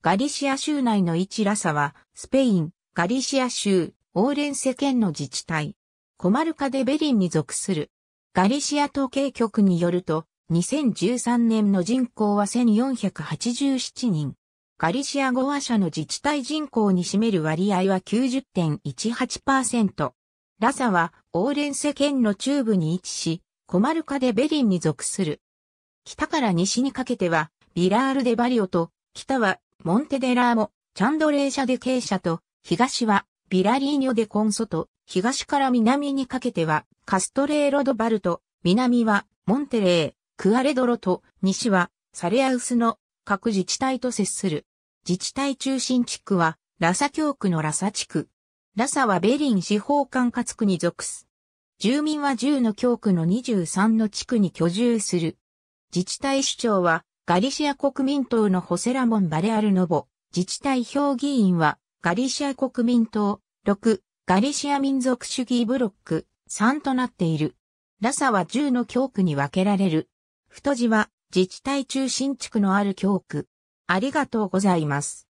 ガリシア州内の一ラサは、スペイン、ガリシア州、オーレンセ県の自治体。コマルカデベリンに属する。ガリシア統計局によると、2013年の人口は1487人。ガリシア語話者の自治体人口に占める割合は90.18%。ラサは、オーレンセ県の中部に位置し、コマルカデベリンに属する。北から西にかけては、ビラールデバリオと、北はモンテデラーモ、チャンドレーシャで傾斜と、東はビラリーニョデコンソと、東から南にかけてはカストレーロドバルト、南はモンテレー、クアレドロと、西はサレアウスの各自治体と接する。自治体中心地区はラサ教区のラサ地区。ラサはベリン司法管轄区に属す。住民は10の教区の23の地区に居住する。自治体首長はガリシア国民党のホセラモン・バレアルノボ、自治体評議員は、ガリシア国民党、6、ガリシア民族主義ブロック、3となっている。ラサは10の教区に分けられる。太字は自治体中心地区のある教区。ありがとうございます。